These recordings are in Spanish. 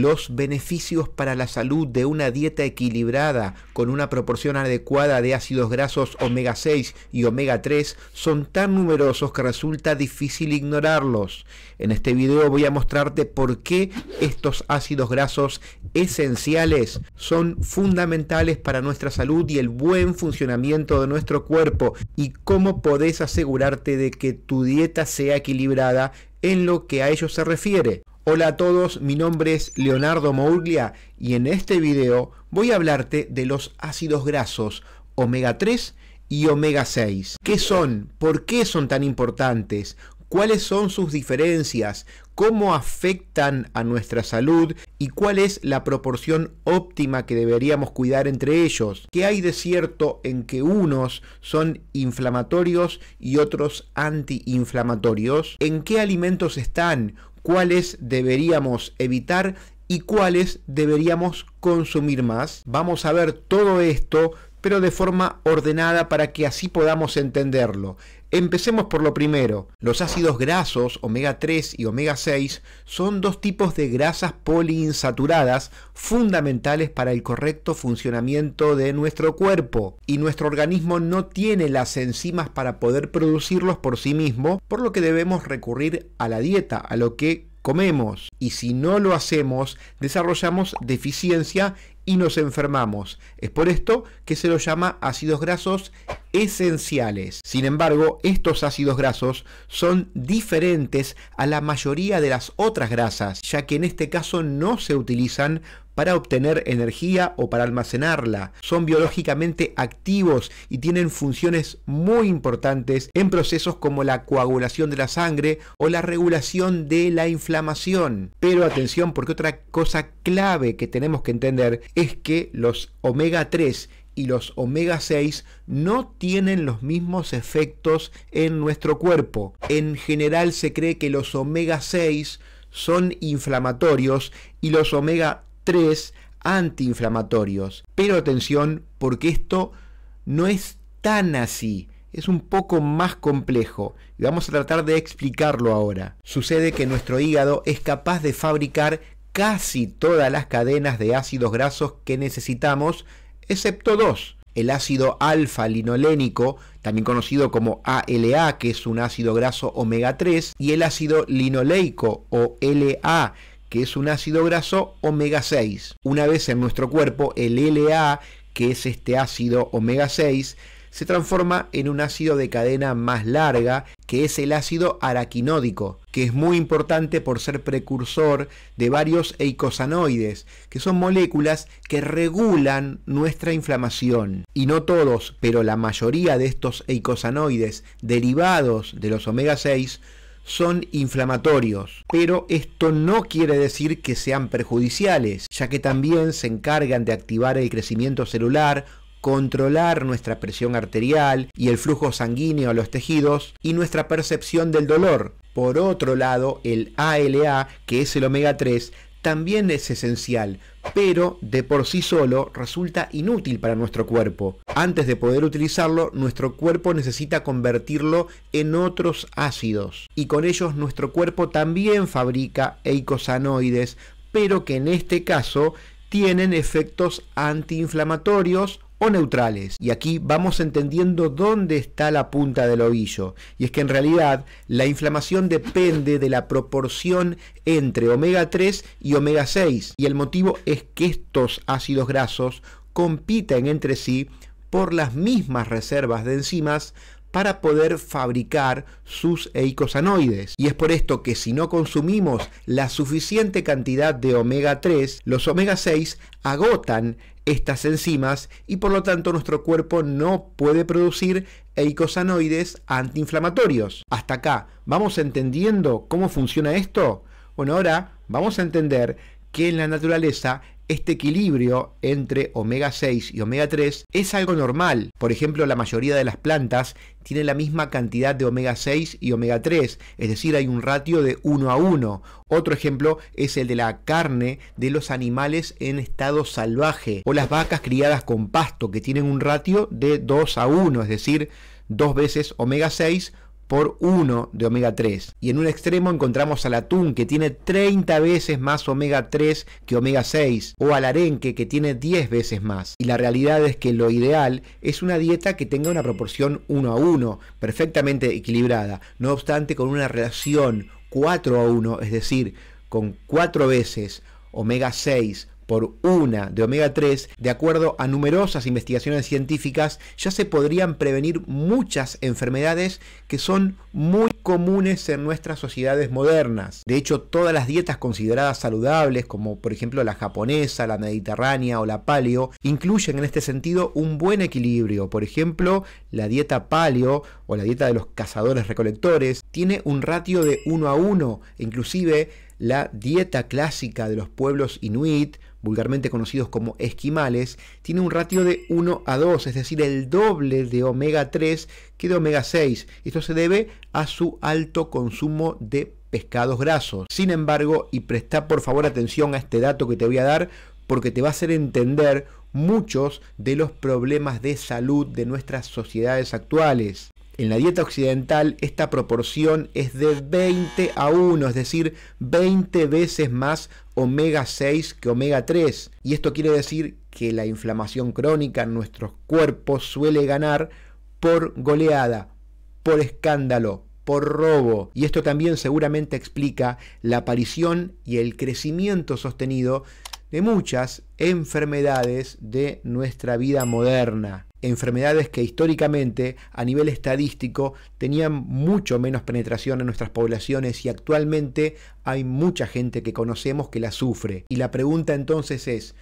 los beneficios para la salud de una dieta equilibrada con una proporción adecuada de ácidos grasos omega 6 y omega 3 son tan numerosos que resulta difícil ignorarlos. En este video voy a mostrarte por qué estos ácidos grasos esenciales son fundamentales para nuestra salud y el buen funcionamiento de nuestro cuerpo y cómo podés asegurarte de que tu dieta sea equilibrada en lo que a ellos se refiere. Hola a todos, mi nombre es Leonardo Mouglia y en este video voy a hablarte de los ácidos grasos omega 3 y omega 6. ¿Qué son? ¿Por qué son tan importantes? ¿Cuáles son sus diferencias? ¿Cómo afectan a nuestra salud? ¿Y cuál es la proporción óptima que deberíamos cuidar entre ellos? ¿Qué hay de cierto en que unos son inflamatorios y otros antiinflamatorios? ¿En qué alimentos están? cuáles deberíamos evitar y cuáles deberíamos consumir más. Vamos a ver todo esto pero de forma ordenada para que así podamos entenderlo. Empecemos por lo primero. Los ácidos grasos omega 3 y omega 6 son dos tipos de grasas poliinsaturadas fundamentales para el correcto funcionamiento de nuestro cuerpo y nuestro organismo no tiene las enzimas para poder producirlos por sí mismo, por lo que debemos recurrir a la dieta, a lo que comemos y si no lo hacemos desarrollamos deficiencia y nos enfermamos. Es por esto que se lo llama ácidos grasos esenciales. Sin embargo, estos ácidos grasos son diferentes a la mayoría de las otras grasas, ya que en este caso no se utilizan para obtener energía o para almacenarla. Son biológicamente activos y tienen funciones muy importantes en procesos como la coagulación de la sangre o la regulación de la inflamación. Pero atención porque otra cosa clave que tenemos que entender es que los omega 3 y los omega 6 no tienen los mismos efectos en nuestro cuerpo. En general se cree que los omega 6 son inflamatorios y los omega 3 antiinflamatorios. Pero atención, porque esto no es tan así es un poco más complejo vamos a tratar de explicarlo ahora. Sucede que nuestro hígado es capaz de fabricar casi todas las cadenas de ácidos grasos que necesitamos excepto dos. El ácido alfa-linolénico, también conocido como ALA, que es un ácido graso omega 3, y el ácido linoleico o LA, que es un ácido graso omega 6. Una vez en nuestro cuerpo, el LA, que es este ácido omega 6, se transforma en un ácido de cadena más larga, que es el ácido araquinódico, que es muy importante por ser precursor de varios eicosanoides, que son moléculas que regulan nuestra inflamación. Y no todos, pero la mayoría de estos eicosanoides derivados de los omega 6 son inflamatorios, pero esto no quiere decir que sean perjudiciales, ya que también se encargan de activar el crecimiento celular, controlar nuestra presión arterial y el flujo sanguíneo a los tejidos y nuestra percepción del dolor. Por otro lado, el ALA, que es el omega 3, también es esencial, pero de por sí solo resulta inútil para nuestro cuerpo. Antes de poder utilizarlo, nuestro cuerpo necesita convertirlo en otros ácidos, y con ellos nuestro cuerpo también fabrica eicosanoides, pero que en este caso tienen efectos antiinflamatorios o neutrales. Y aquí vamos entendiendo dónde está la punta del ovillo. Y es que en realidad la inflamación depende de la proporción entre omega 3 y omega 6. Y el motivo es que estos ácidos grasos compiten entre sí por las mismas reservas de enzimas para poder fabricar sus eicosanoides. Y es por esto que si no consumimos la suficiente cantidad de omega 3, los omega 6 agotan estas enzimas y por lo tanto nuestro cuerpo no puede producir eicosanoides antiinflamatorios. Hasta acá, ¿vamos entendiendo cómo funciona esto? Bueno, ahora vamos a entender que en la naturaleza este equilibrio entre omega 6 y omega 3 es algo normal. Por ejemplo, la mayoría de las plantas tienen la misma cantidad de omega 6 y omega 3, es decir, hay un ratio de 1 a 1. Otro ejemplo es el de la carne de los animales en estado salvaje o las vacas criadas con pasto que tienen un ratio de 2 a 1, es decir, dos veces omega 6 por 1 de omega 3. Y en un extremo encontramos al atún que tiene 30 veces más omega 3 que omega 6 o al arenque que tiene 10 veces más. Y la realidad es que lo ideal es una dieta que tenga una proporción 1 a 1, perfectamente equilibrada, no obstante con una relación 4 a 1, es decir, con 4 veces omega 6 por una de omega 3, de acuerdo a numerosas investigaciones científicas, ya se podrían prevenir muchas enfermedades que son muy comunes en nuestras sociedades modernas. De hecho, todas las dietas consideradas saludables, como por ejemplo la japonesa, la mediterránea o la paleo, incluyen en este sentido un buen equilibrio. Por ejemplo, la dieta paleo o la dieta de los cazadores recolectores tiene un ratio de 1 a 1, inclusive la dieta clásica de los pueblos inuit vulgarmente conocidos como esquimales, tiene un ratio de 1 a 2, es decir, el doble de omega 3 que de omega 6. Esto se debe a su alto consumo de pescados grasos. Sin embargo, y presta por favor atención a este dato que te voy a dar, porque te va a hacer entender muchos de los problemas de salud de nuestras sociedades actuales. En la dieta occidental esta proporción es de 20 a 1, es decir, 20 veces más omega 6 que omega 3. Y esto quiere decir que la inflamación crónica en nuestros cuerpos suele ganar por goleada, por escándalo, por robo. Y esto también seguramente explica la aparición y el crecimiento sostenido de muchas enfermedades de nuestra vida moderna. Enfermedades que históricamente a nivel estadístico tenían mucho menos penetración en nuestras poblaciones y actualmente hay mucha gente que conocemos que la sufre. Y la pregunta entonces es,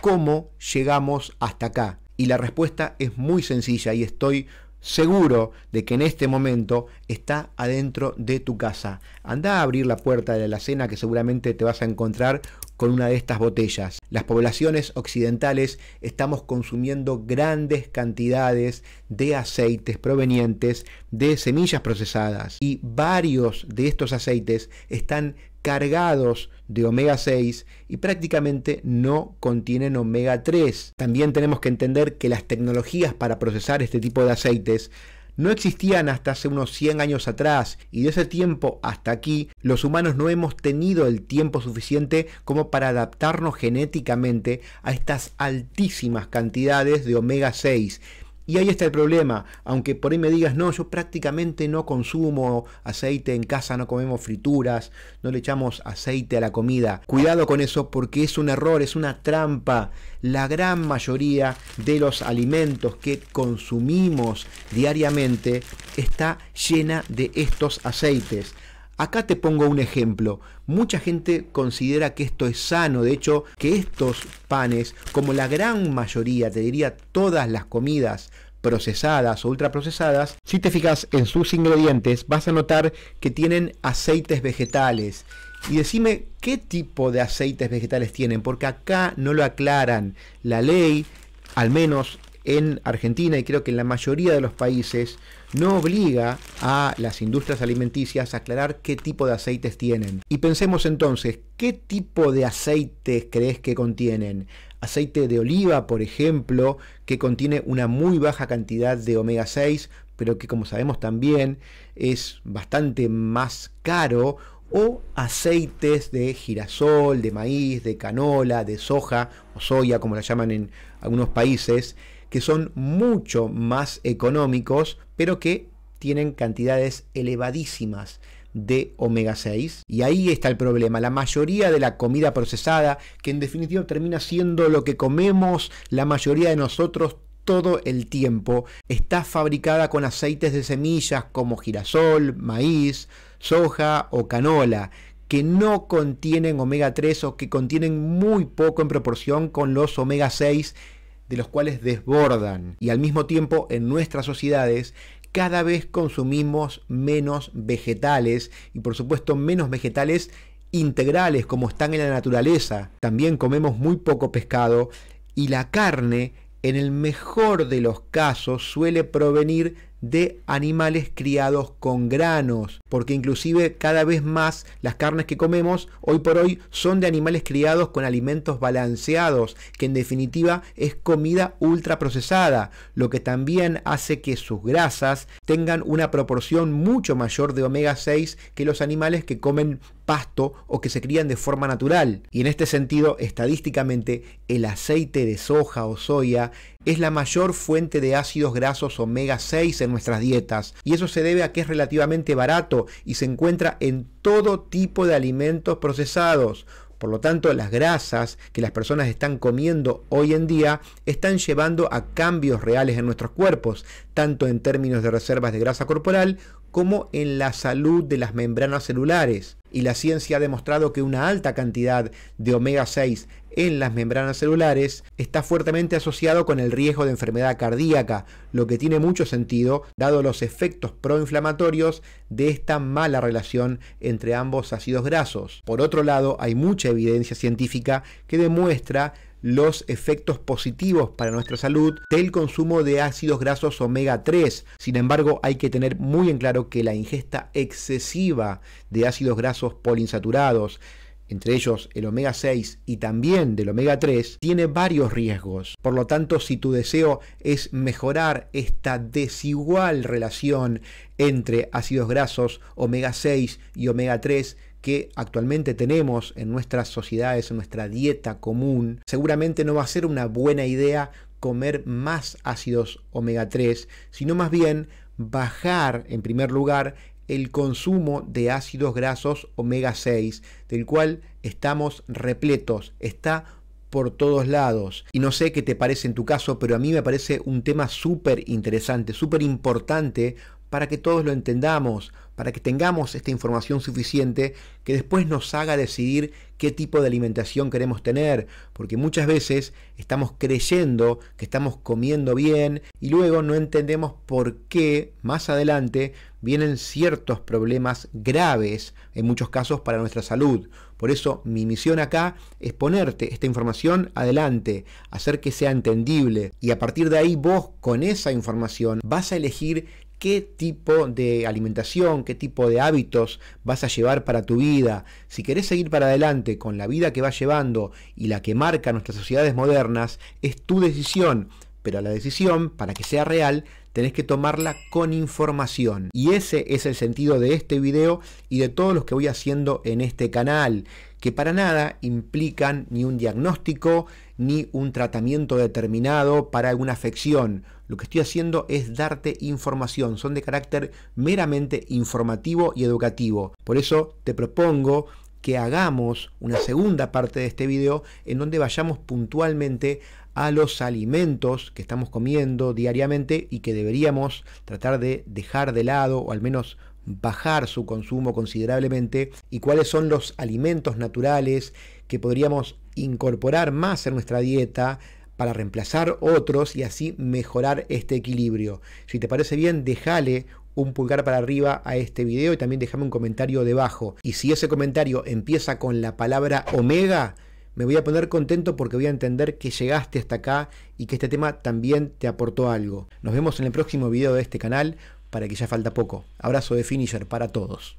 ¿cómo llegamos hasta acá? Y la respuesta es muy sencilla y estoy seguro de que en este momento está adentro de tu casa. Anda a abrir la puerta de la cena que seguramente te vas a encontrar con una de estas botellas. Las poblaciones occidentales estamos consumiendo grandes cantidades de aceites provenientes de semillas procesadas y varios de estos aceites están cargados de omega 6 y prácticamente no contienen omega 3. También tenemos que entender que las tecnologías para procesar este tipo de aceites no existían hasta hace unos 100 años atrás y de ese tiempo hasta aquí los humanos no hemos tenido el tiempo suficiente como para adaptarnos genéticamente a estas altísimas cantidades de omega 6 y ahí está el problema, aunque por ahí me digas, no, yo prácticamente no consumo aceite en casa, no comemos frituras, no le echamos aceite a la comida. Cuidado con eso porque es un error, es una trampa. La gran mayoría de los alimentos que consumimos diariamente está llena de estos aceites. Acá te pongo un ejemplo. Mucha gente considera que esto es sano, de hecho, que estos panes, como la gran mayoría, te diría todas las comidas procesadas o ultraprocesadas, si te fijas en sus ingredientes, vas a notar que tienen aceites vegetales. Y decime qué tipo de aceites vegetales tienen, porque acá no lo aclaran. La ley, al menos en Argentina y creo que en la mayoría de los países, no obliga a las industrias alimenticias aclarar qué tipo de aceites tienen. Y pensemos entonces, ¿qué tipo de aceites crees que contienen? Aceite de oliva, por ejemplo, que contiene una muy baja cantidad de omega 6, pero que como sabemos también es bastante más caro, o aceites de girasol, de maíz, de canola, de soja o soya, como la llaman en algunos países, que son mucho más económicos, pero que tienen cantidades elevadísimas de omega 6. Y ahí está el problema. La mayoría de la comida procesada, que en definitiva termina siendo lo que comemos la mayoría de nosotros todo el tiempo, está fabricada con aceites de semillas como girasol, maíz, soja o canola que no contienen omega 3 o que contienen muy poco en proporción con los omega 6 de los cuales desbordan. Y al mismo tiempo en nuestras sociedades cada vez consumimos menos vegetales y por supuesto menos vegetales integrales como están en la naturaleza. También comemos muy poco pescado y la carne en el mejor de los casos suele provenir de animales criados con granos, porque inclusive cada vez más las carnes que comemos hoy por hoy son de animales criados con alimentos balanceados, que en definitiva es comida ultraprocesada, lo que también hace que sus grasas tengan una proporción mucho mayor de omega 6 que los animales que comen pasto o que se crían de forma natural. Y en este sentido, estadísticamente, el aceite de soja o soya es la mayor fuente de ácidos grasos omega 6 en nuestras dietas, y eso se debe a que es relativamente barato y se encuentra en todo tipo de alimentos procesados. Por lo tanto, las grasas que las personas están comiendo hoy en día están llevando a cambios reales en nuestros cuerpos, tanto en términos de reservas de grasa corporal como en la salud de las membranas celulares. Y la ciencia ha demostrado que una alta cantidad de omega 6 en las membranas celulares está fuertemente asociado con el riesgo de enfermedad cardíaca, lo que tiene mucho sentido dado los efectos proinflamatorios de esta mala relación entre ambos ácidos grasos. Por otro lado, hay mucha evidencia científica que demuestra los efectos positivos para nuestra salud del consumo de ácidos grasos omega 3. Sin embargo, hay que tener muy en claro que la ingesta excesiva de ácidos grasos poliinsaturados entre ellos el omega 6 y también del omega 3, tiene varios riesgos. Por lo tanto, si tu deseo es mejorar esta desigual relación entre ácidos grasos, omega 6 y omega 3, que actualmente tenemos en nuestras sociedades, en nuestra dieta común, seguramente no va a ser una buena idea comer más ácidos omega 3, sino más bien bajar en primer lugar el consumo de ácidos grasos omega 6, del cual estamos repletos, está por todos lados. Y no sé qué te parece en tu caso, pero a mí me parece un tema súper interesante, súper importante para que todos lo entendamos, para que tengamos esta información suficiente que después nos haga decidir qué tipo de alimentación queremos tener, porque muchas veces estamos creyendo que estamos comiendo bien y luego no entendemos por qué más adelante vienen ciertos problemas graves, en muchos casos para nuestra salud. Por eso mi misión acá es ponerte esta información adelante, hacer que sea entendible y a partir de ahí vos con esa información vas a elegir qué tipo de alimentación, qué tipo de hábitos vas a llevar para tu vida. Si querés seguir para adelante con la vida que vas llevando y la que marca nuestras sociedades modernas, es tu decisión. Pero la decisión, para que sea real, tenés que tomarla con información. Y ese es el sentido de este video y de todos los que voy haciendo en este canal, que para nada implican ni un diagnóstico ni un tratamiento determinado para alguna afección. Lo que estoy haciendo es darte información, son de carácter meramente informativo y educativo. Por eso te propongo que hagamos una segunda parte de este video en donde vayamos puntualmente a los alimentos que estamos comiendo diariamente y que deberíamos tratar de dejar de lado o al menos bajar su consumo considerablemente y cuáles son los alimentos naturales que podríamos incorporar más en nuestra dieta para reemplazar otros y así mejorar este equilibrio. Si te parece bien, déjale un pulgar para arriba a este video y también déjame un comentario debajo. Y si ese comentario empieza con la palabra omega, me voy a poner contento porque voy a entender que llegaste hasta acá y que este tema también te aportó algo. Nos vemos en el próximo video de este canal para que ya falta poco. Abrazo de finisher para todos.